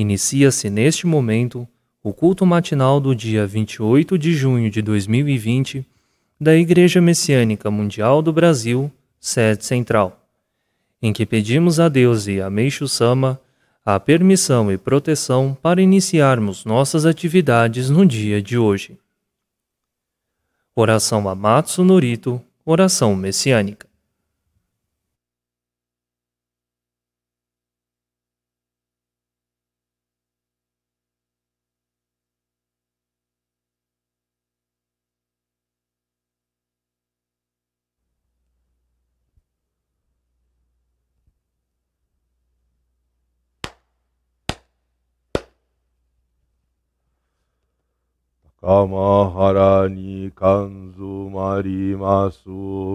Inicia-se neste momento o culto matinal do dia 28 de junho de 2020 da Igreja Messiânica Mundial do Brasil, sede central, em que pedimos a Deus e a Meixo Sama a permissão e proteção para iniciarmos nossas atividades no dia de hoje. Oração Amatsu Norito, Oração Messiânica カまはらにかんずまります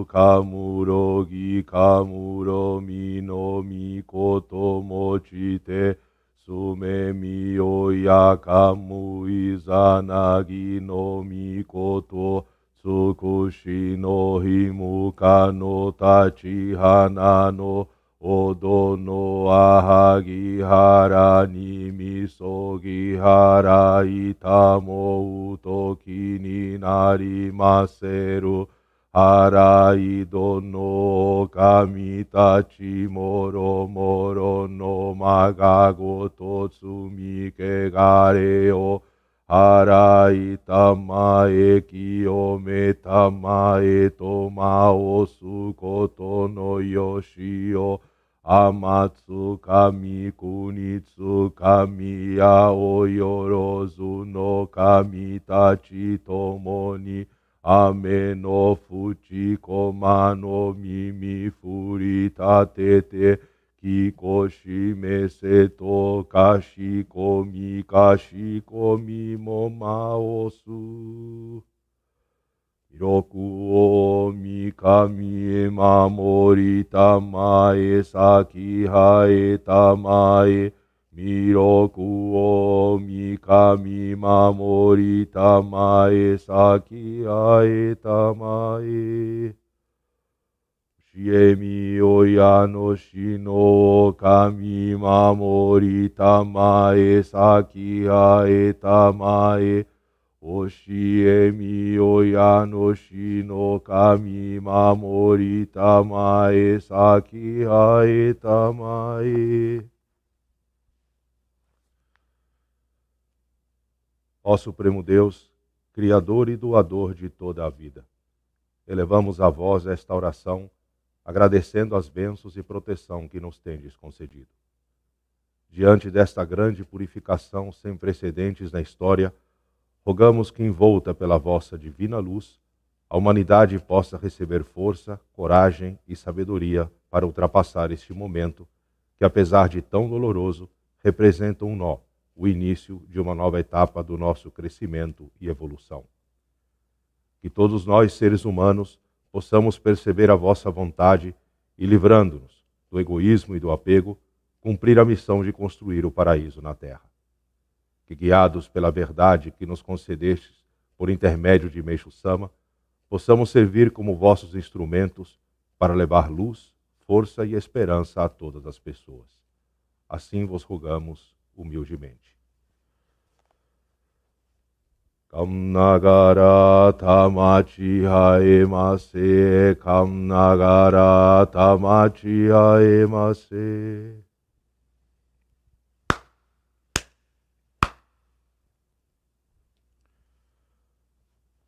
かむろぎかむろみのみこともちてすめみよやかむいざなぎのみことつくしのひむかのタちハナのおどのあはぎはらにみそぎはらいたもうときになりませる。はらいどのおかみたちもろもろのまがごとみけがれを。はらいたまえきよめたまえとまおすことのよしよ。天津神、国津神やおよろずの神たちともに、雨の淵駒の耳振り立てて、聞こしめせとかしこみかしこみもまおす。広くを御神へ守りたまえ、咲き生えたまえ、弥勒を御神守りたまえ、咲き生えたまえ。しえみ親の死の神守りたまえ、咲き生えたまえ、Oshi emi oyanoshi no kami mamori tamae saki hae tamae. Ó Supremo Deus, Criador e Doador de toda a vida, elevamos a vós esta oração, agradecendo as bênçãos e proteção que nos tendes concedido. Diante desta grande purificação sem precedentes na história, rogamos que, envolta pela vossa divina luz, a humanidade possa receber força, coragem e sabedoria para ultrapassar este momento, que, apesar de tão doloroso, representa um nó, o início de uma nova etapa do nosso crescimento e evolução. Que todos nós, seres humanos, possamos perceber a vossa vontade e, livrando-nos do egoísmo e do apego, cumprir a missão de construir o paraíso na Terra que, guiados pela verdade que nos concedestes por intermédio de Meixo Sama, possamos servir como vossos instrumentos para levar luz, força e esperança a todas as pessoas. Assim vos rogamos humildemente. Kamnagara tamachi haemase, Kamnagara tamachi haemase.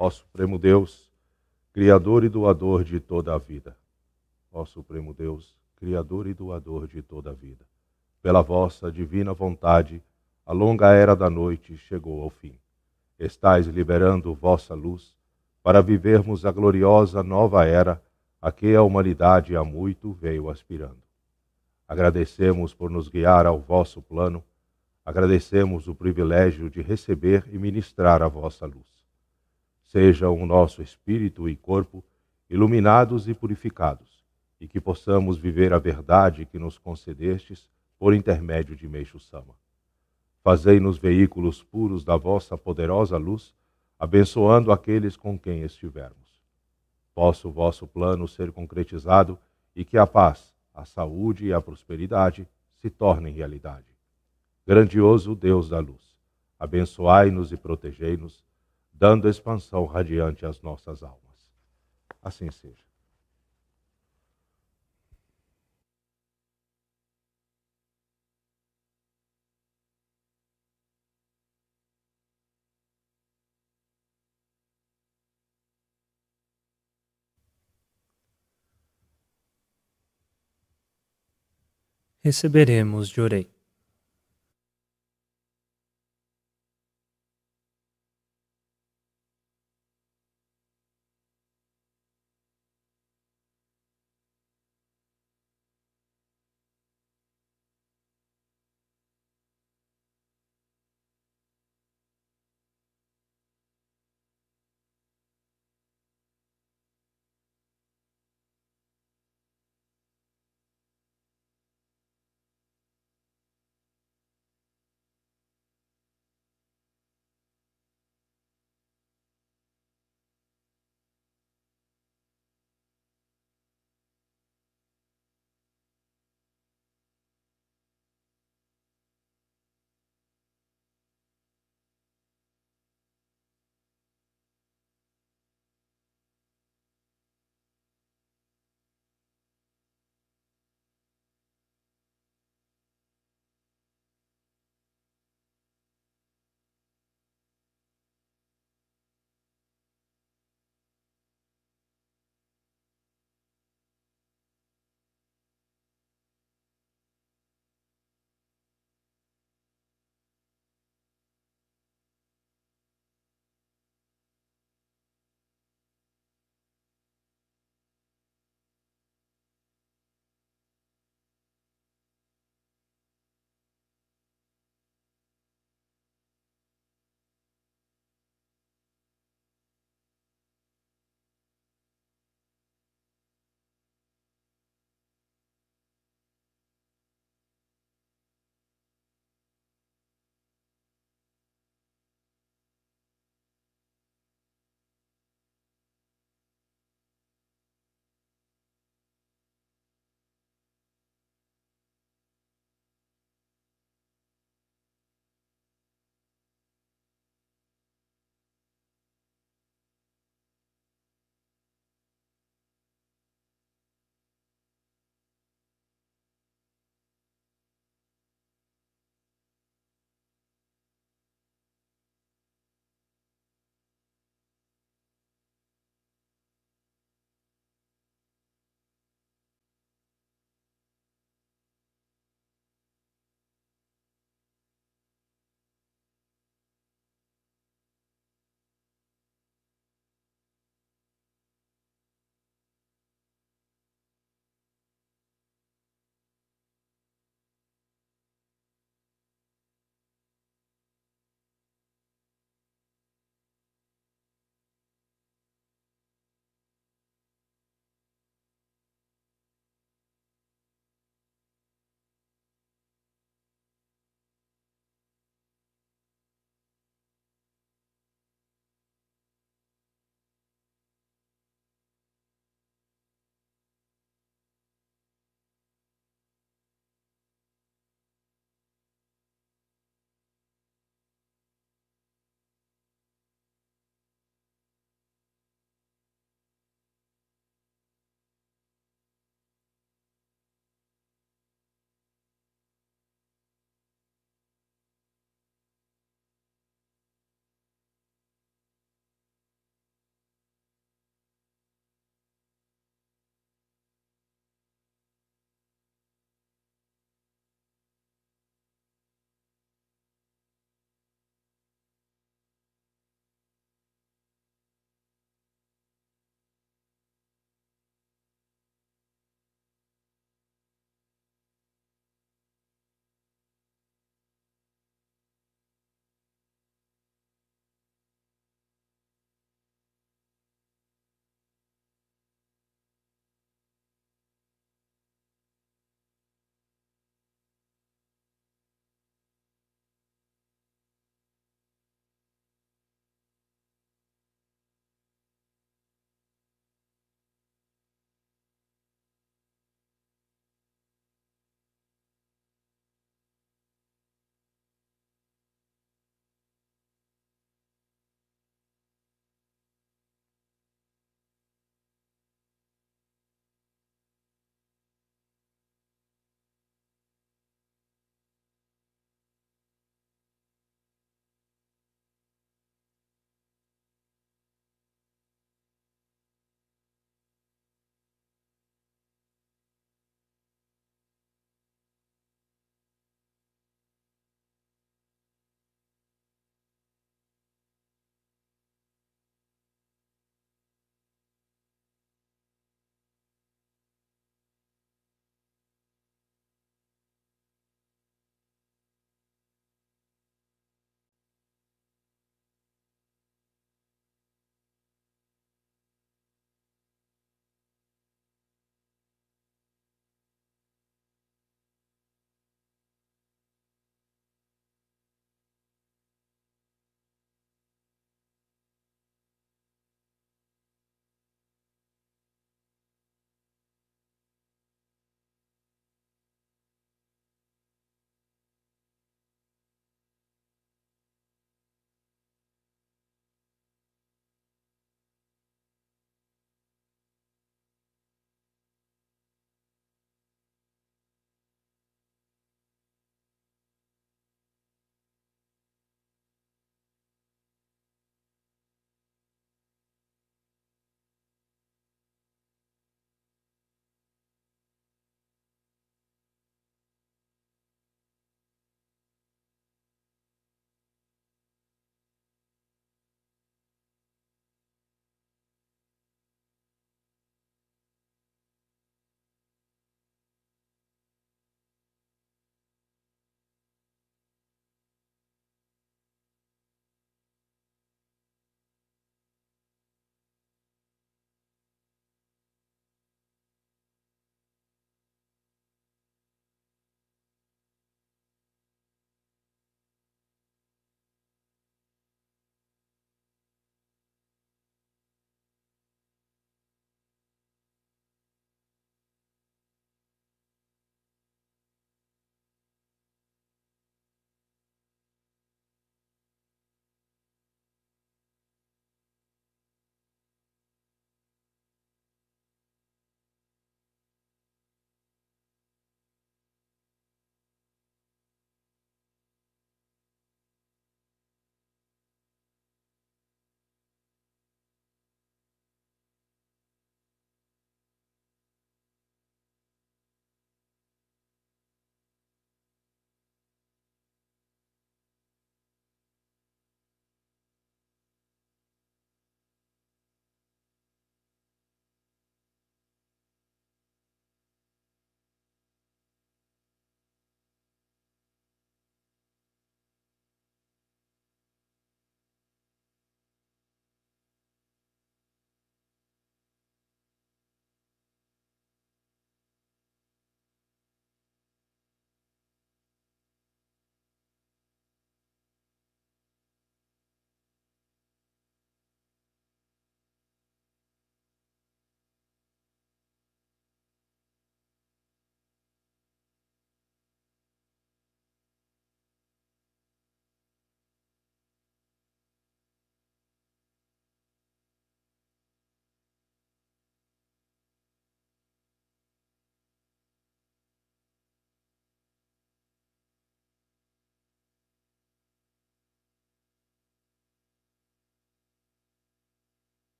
Ó Supremo Deus, Criador e doador de toda a vida. Ó Supremo Deus, Criador e doador de toda a vida. Pela vossa divina vontade, a longa era da noite chegou ao fim. Estais liberando vossa luz para vivermos a gloriosa nova era a que a humanidade há muito veio aspirando. Agradecemos por nos guiar ao vosso plano, agradecemos o privilégio de receber e ministrar a vossa luz sejam o nosso espírito e corpo iluminados e purificados, e que possamos viver a verdade que nos concedestes por intermédio de Meixo Sama. Fazei-nos veículos puros da vossa poderosa luz, abençoando aqueles com quem estivermos. Possa o vosso plano ser concretizado e que a paz, a saúde e a prosperidade se tornem realidade. Grandioso Deus da luz, abençoai-nos e protegei-nos dando expansão radiante às nossas almas. Assim seja. Receberemos de orei.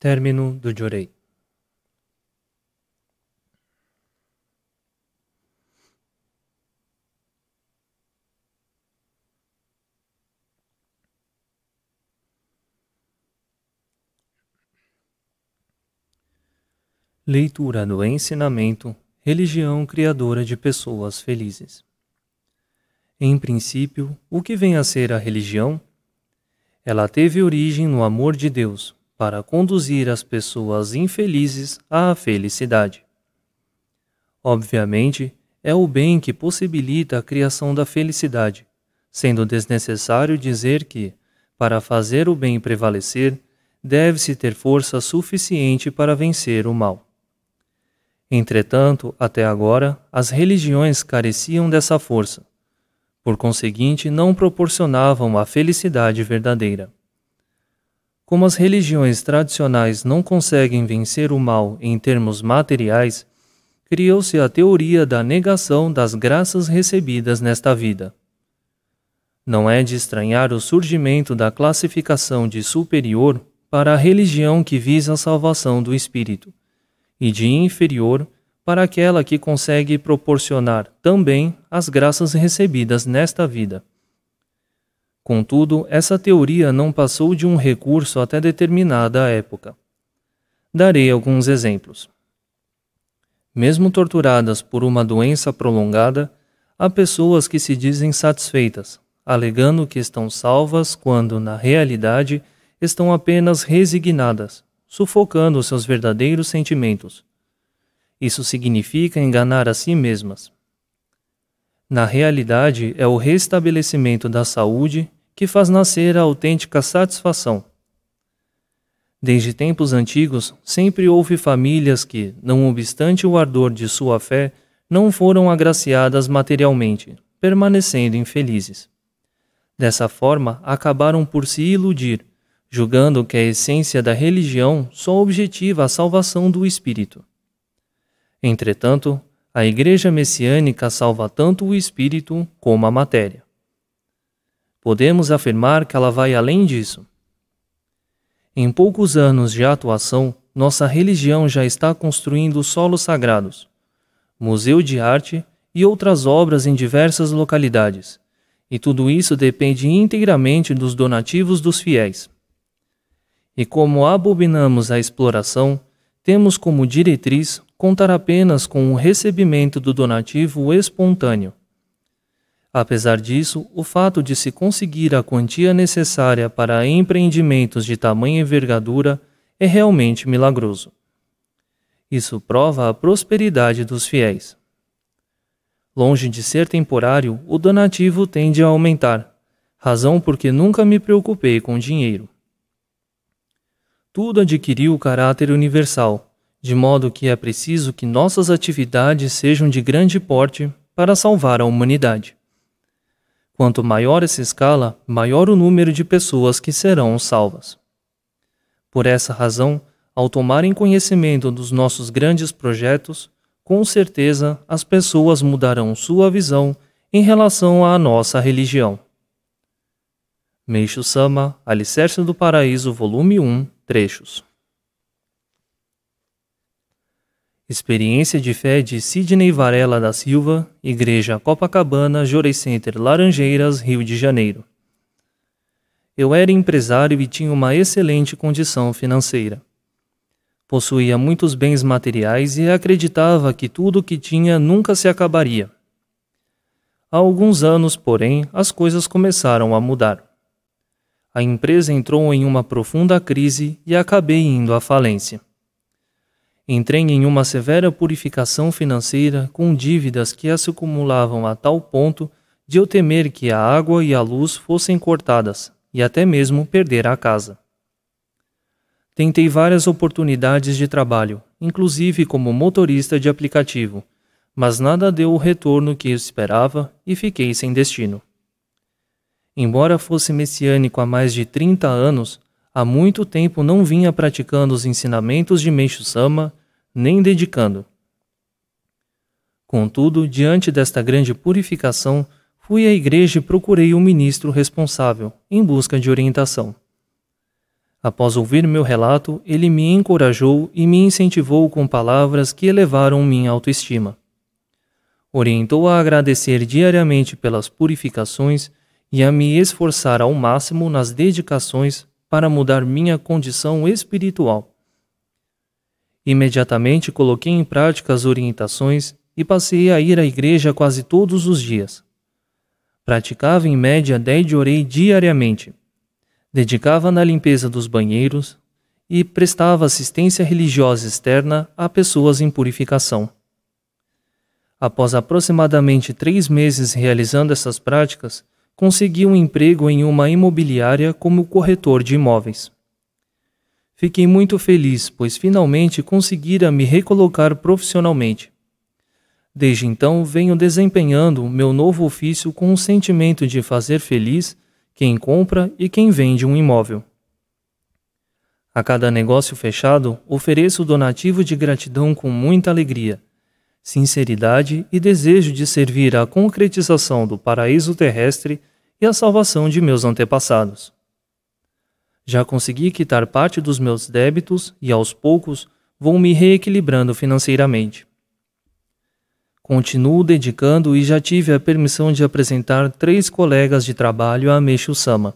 Término do Jorei. Leitura do ensinamento Religião criadora de pessoas felizes. Em princípio, o que vem a ser a religião? Ela teve origem no amor de Deus, para conduzir as pessoas infelizes à felicidade. Obviamente, é o bem que possibilita a criação da felicidade, sendo desnecessário dizer que, para fazer o bem prevalecer, deve-se ter força suficiente para vencer o mal. Entretanto, até agora, as religiões careciam dessa força. Por conseguinte, não proporcionavam a felicidade verdadeira. Como as religiões tradicionais não conseguem vencer o mal em termos materiais, criou-se a teoria da negação das graças recebidas nesta vida. Não é de estranhar o surgimento da classificação de superior para a religião que visa a salvação do espírito, e de inferior para aquela que consegue proporcionar também as graças recebidas nesta vida. Contudo, essa teoria não passou de um recurso até determinada época. Darei alguns exemplos. Mesmo torturadas por uma doença prolongada, há pessoas que se dizem satisfeitas, alegando que estão salvas quando, na realidade, estão apenas resignadas, sufocando seus verdadeiros sentimentos. Isso significa enganar a si mesmas. Na realidade, é o restabelecimento da saúde que faz nascer a autêntica satisfação. Desde tempos antigos, sempre houve famílias que, não obstante o ardor de sua fé, não foram agraciadas materialmente, permanecendo infelizes. Dessa forma, acabaram por se iludir, julgando que a essência da religião só objetiva a salvação do espírito. Entretanto, a Igreja messiânica salva tanto o espírito como a matéria podemos afirmar que ela vai além disso. Em poucos anos de atuação, nossa religião já está construindo solos sagrados, museu de arte e outras obras em diversas localidades, e tudo isso depende inteiramente dos donativos dos fiéis. E como abominamos a exploração, temos como diretriz contar apenas com o recebimento do donativo espontâneo, Apesar disso, o fato de se conseguir a quantia necessária para empreendimentos de tamanha envergadura é realmente milagroso. Isso prova a prosperidade dos fiéis. Longe de ser temporário, o donativo tende a aumentar, razão porque nunca me preocupei com dinheiro. Tudo adquiriu o caráter universal, de modo que é preciso que nossas atividades sejam de grande porte para salvar a humanidade. Quanto maior essa escala, maior o número de pessoas que serão salvas. Por essa razão, ao tomarem conhecimento dos nossos grandes projetos, com certeza as pessoas mudarão sua visão em relação à nossa religião. Meixo Sama, Alicerce do Paraíso, Volume 1, Trechos Experiência de Fé de Sidney Varela da Silva, Igreja Copacabana, Jorei Center, Laranjeiras, Rio de Janeiro. Eu era empresário e tinha uma excelente condição financeira. Possuía muitos bens materiais e acreditava que tudo o que tinha nunca se acabaria. Há alguns anos, porém, as coisas começaram a mudar. A empresa entrou em uma profunda crise e acabei indo à falência. Entrei em uma severa purificação financeira com dívidas que se acumulavam a tal ponto de eu temer que a água e a luz fossem cortadas e até mesmo perder a casa. Tentei várias oportunidades de trabalho, inclusive como motorista de aplicativo, mas nada deu o retorno que eu esperava e fiquei sem destino. Embora fosse messiânico há mais de 30 anos, há muito tempo não vinha praticando os ensinamentos de Meixo Sama, nem dedicando. Contudo, diante desta grande purificação, fui à igreja e procurei o um ministro responsável, em busca de orientação. Após ouvir meu relato, ele me encorajou e me incentivou com palavras que elevaram minha autoestima. Orientou a agradecer diariamente pelas purificações e a me esforçar ao máximo nas dedicações para mudar minha condição espiritual. Imediatamente coloquei em prática as orientações e passei a ir à igreja quase todos os dias. Praticava em média 10 de orei diariamente. Dedicava na limpeza dos banheiros e prestava assistência religiosa externa a pessoas em purificação. Após aproximadamente três meses realizando essas práticas, consegui um emprego em uma imobiliária como corretor de imóveis. Fiquei muito feliz, pois finalmente conseguira me recolocar profissionalmente. Desde então, venho desempenhando meu novo ofício com o sentimento de fazer feliz quem compra e quem vende um imóvel. A cada negócio fechado, ofereço donativo de gratidão com muita alegria, sinceridade e desejo de servir à concretização do paraíso terrestre e a salvação de meus antepassados. Já consegui quitar parte dos meus débitos e aos poucos vou me reequilibrando financeiramente. Continuo dedicando e já tive a permissão de apresentar três colegas de trabalho a Meixo Sama.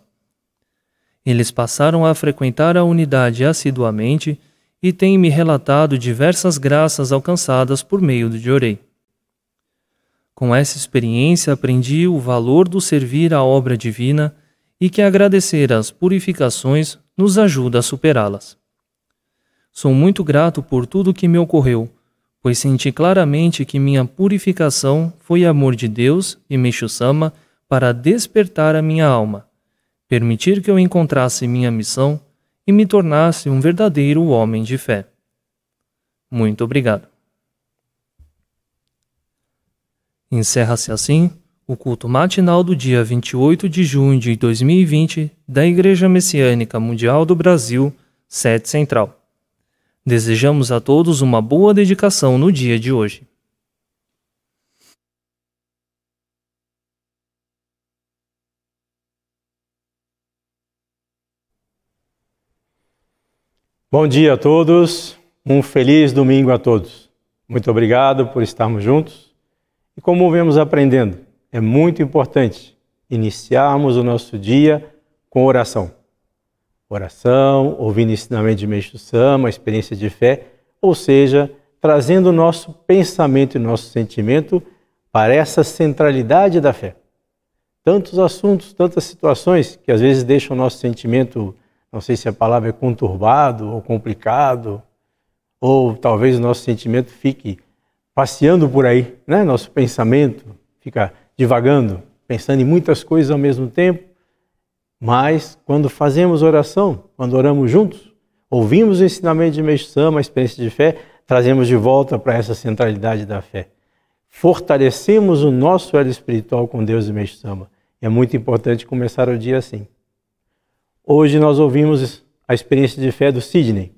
Eles passaram a frequentar a unidade assiduamente e têm me relatado diversas graças alcançadas por meio do Jorei. Com essa experiência, aprendi o valor do servir à obra divina e que agradecer às purificações nos ajuda a superá-las. Sou muito grato por tudo que me ocorreu, pois senti claramente que minha purificação foi amor de Deus e Meixo-sama para despertar a minha alma, permitir que eu encontrasse minha missão e me tornasse um verdadeiro homem de fé. Muito obrigado. Encerra-se assim o culto matinal do dia 28 de junho de 2020 da Igreja Messiânica Mundial do Brasil, sede central. Desejamos a todos uma boa dedicação no dia de hoje. Bom dia a todos, um feliz domingo a todos. Muito obrigado por estarmos juntos. E como vemos aprendendo, é muito importante iniciarmos o nosso dia com oração. Oração, ouvindo ensinamento de Meixo Sama, experiência de fé, ou seja, trazendo o nosso pensamento e nosso sentimento para essa centralidade da fé. Tantos assuntos, tantas situações que às vezes deixam o nosso sentimento, não sei se a palavra é conturbado ou complicado, ou talvez o nosso sentimento fique passeando por aí, né? Nosso pensamento fica divagando, pensando em muitas coisas ao mesmo tempo. Mas quando fazemos oração, quando oramos juntos, ouvimos o ensinamento de Meixo Sama, a experiência de fé, trazemos de volta para essa centralidade da fé. Fortalecemos o nosso elo espiritual com Deus e Meixo Sama. É muito importante começar o dia assim. Hoje nós ouvimos a experiência de fé do Sidney.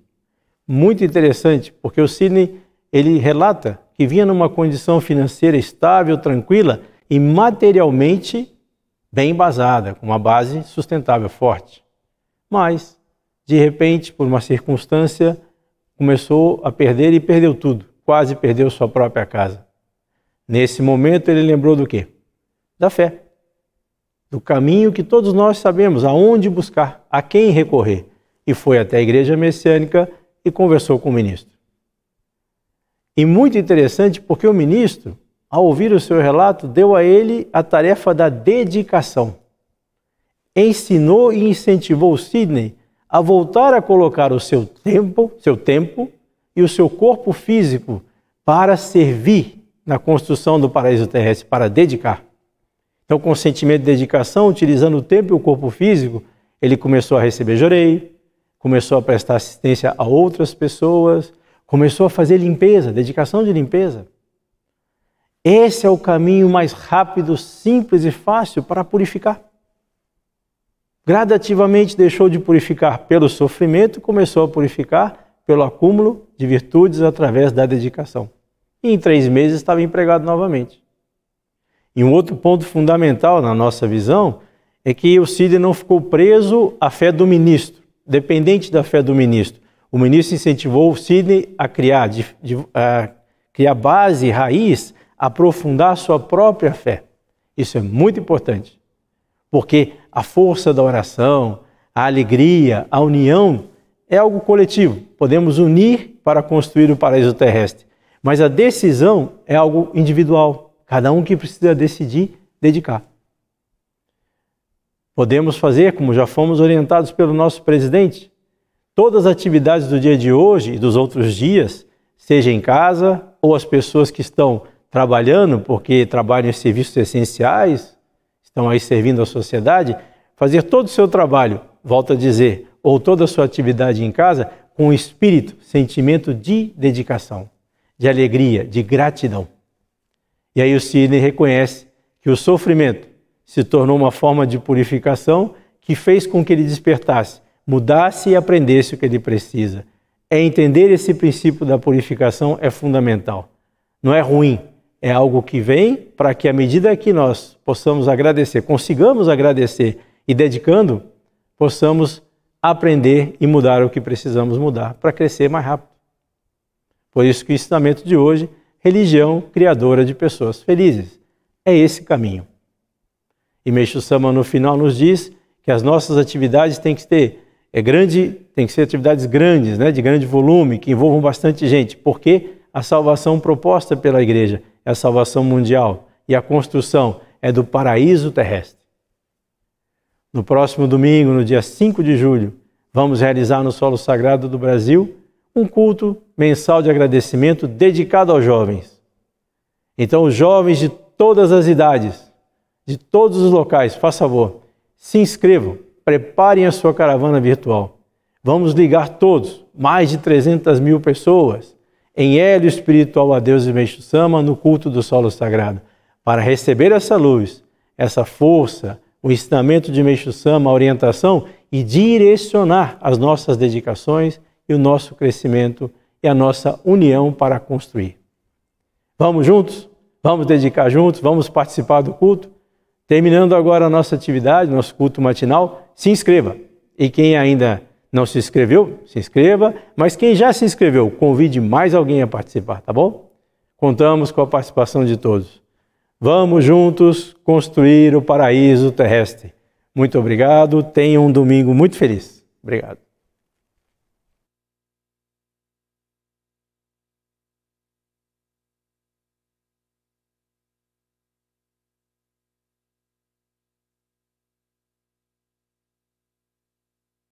Muito interessante, porque o Sidney ele relata que vinha numa condição financeira estável, tranquila e materialmente bem embasada, com uma base sustentável, forte. Mas, de repente, por uma circunstância, começou a perder e perdeu tudo, quase perdeu sua própria casa. Nesse momento, ele lembrou do quê? Da fé, do caminho que todos nós sabemos, aonde buscar, a quem recorrer. E foi até a igreja messiânica e conversou com o ministro. E muito interessante porque o ministro, ao ouvir o seu relato, deu a ele a tarefa da dedicação. Ensinou e incentivou Sidney a voltar a colocar o seu tempo, seu tempo e o seu corpo físico para servir na construção do paraíso terrestre, para dedicar. Então, com o sentimento de dedicação, utilizando o tempo e o corpo físico, ele começou a receber jorei, começou a prestar assistência a outras pessoas, Começou a fazer limpeza, dedicação de limpeza. Esse é o caminho mais rápido, simples e fácil para purificar. Gradativamente deixou de purificar pelo sofrimento, começou a purificar pelo acúmulo de virtudes através da dedicação. E em três meses estava empregado novamente. E um outro ponto fundamental na nossa visão é que o Cid não ficou preso à fé do ministro, dependente da fé do ministro. O ministro incentivou o Sidney a criar, de, de, a criar base, raiz, aprofundar sua própria fé. Isso é muito importante, porque a força da oração, a alegria, a união é algo coletivo. Podemos unir para construir o paraíso terrestre, mas a decisão é algo individual. Cada um que precisa decidir, dedicar. Podemos fazer como já fomos orientados pelo nosso presidente, Todas as atividades do dia de hoje e dos outros dias, seja em casa ou as pessoas que estão trabalhando, porque trabalham em serviços essenciais, estão aí servindo à sociedade, fazer todo o seu trabalho, volto a dizer, ou toda a sua atividade em casa com espírito, sentimento de dedicação, de alegria, de gratidão. E aí o Sidney reconhece que o sofrimento se tornou uma forma de purificação que fez com que ele despertasse mudasse e aprendesse o que ele precisa. É entender esse princípio da purificação é fundamental. Não é ruim, é algo que vem para que à medida que nós possamos agradecer, consigamos agradecer e dedicando, possamos aprender e mudar o que precisamos mudar para crescer mais rápido. Por isso que o ensinamento de hoje, religião criadora de pessoas felizes, é esse caminho. E Meixo Sama no final nos diz que as nossas atividades têm que ter é grande, tem que ser atividades grandes, né, de grande volume, que envolvam bastante gente, porque a salvação proposta pela igreja é a salvação mundial e a construção é do paraíso terrestre. No próximo domingo, no dia 5 de julho, vamos realizar no solo sagrado do Brasil um culto mensal de agradecimento dedicado aos jovens. Então, os jovens de todas as idades, de todos os locais, faça favor, se inscrevam preparem a sua caravana virtual. Vamos ligar todos, mais de 300 mil pessoas, em hélio espiritual a Deus e Meixo Sama no culto do solo sagrado, para receber essa luz, essa força, o ensinamento de Meixo Sama, a orientação e direcionar as nossas dedicações e o nosso crescimento e a nossa união para construir. Vamos juntos? Vamos dedicar juntos? Vamos participar do culto? Terminando agora a nossa atividade, nosso culto matinal, se inscreva. E quem ainda não se inscreveu, se inscreva. Mas quem já se inscreveu, convide mais alguém a participar, tá bom? Contamos com a participação de todos. Vamos juntos construir o paraíso terrestre. Muito obrigado. Tenha um domingo muito feliz. Obrigado.